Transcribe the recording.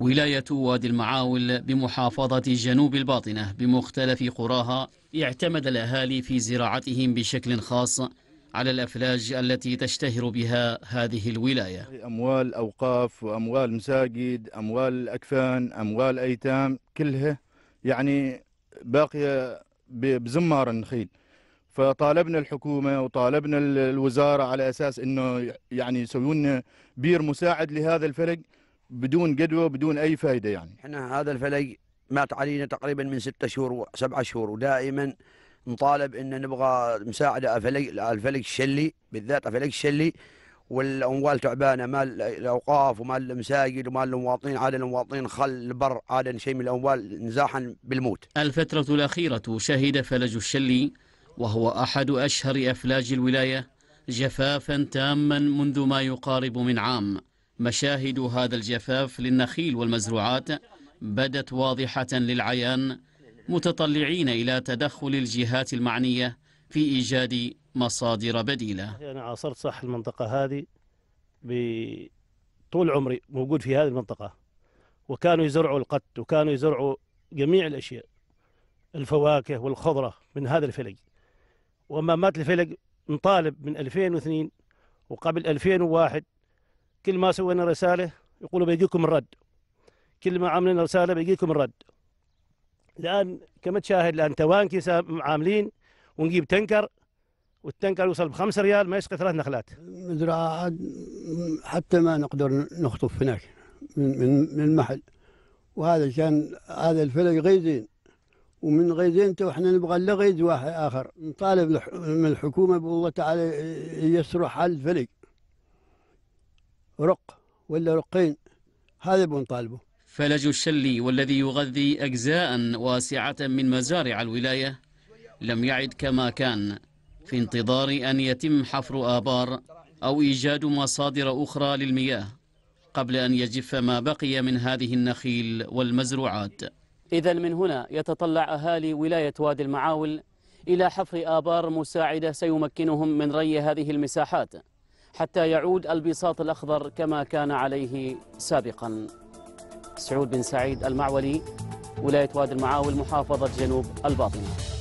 ولاية وادي المعاول بمحافظة جنوب الباطنة بمختلف قراها اعتمد الأهالي في زراعتهم بشكل خاص على الأفلاج التي تشتهر بها هذه الولاية أموال أوقاف وأموال مساجد أموال أكفان أموال أيتام كلها يعني باقية بزمار النخيل فطالبنا الحكومة وطالبنا الوزارة على أساس أنه يعني يسوون بير مساعد لهذا الفلق بدون جدوى بدون اي فائده يعني احنا هذا الفلق مات علينا تقريبا من ستة شهور سبعة شهور ودائما نطالب ان نبغى مساعده الفلق الفلق الشلي بالذات الفلق الشلي والاموال تعبانه مال الاوقاف ومال المساجد ومال المواطنين عاد المواطنين خل البر عاد شيء من الاموال نزاحا بالموت. الفتره الاخيره شهد فلج الشلي وهو احد اشهر افلاج الولايه جفافا تاما منذ ما يقارب من عام. مشاهد هذا الجفاف للنخيل والمزروعات بدت واضحة للعيان متطلعين إلى تدخل الجهات المعنية في إيجاد مصادر بديلة أنا عاصرت صح المنطقة هذه بطول عمري موجود في هذه المنطقة وكانوا يزرعوا القط وكانوا يزرعوا جميع الأشياء الفواكه والخضرة من هذا الفلق وما مات الفلق نطالب من 2002 وقبل 2001 كل ما سوينا رسالة يقولوا بيجيكم الرد كل ما عملنا رسالة بيجيكم الرد الآن كما تشاهد الآن توانكي عاملين ونجيب تنكر والتنكر يوصل بخمس ريال ما يسقي ثلاث نخلات مزرعة حتى ما نقدر نخطف هناك من من من محل وهذا كان هذا الفلق غيزين ومن غيزين تو احنا نبغى له غيز واحد اخر نطالب من الحكومه بالله تعالى يسروا حل الفلق رق ولا رقين هذا بنطالبه فلج الشلي والذي يغذي أجزاء واسعة من مزارع الولاية لم يعد كما كان في انتظار أن يتم حفر آبار أو إيجاد مصادر أخرى للمياه قبل أن يجف ما بقي من هذه النخيل والمزروعات إذا من هنا يتطلع أهالي ولاية وادي المعاول إلى حفر آبار مساعدة سيمكنهم من ري هذه المساحات حتى يعود البساط الأخضر كما كان عليه سابقا سعود بن سعيد المعولي ولاية وادي المعاول محافظة جنوب الباطنة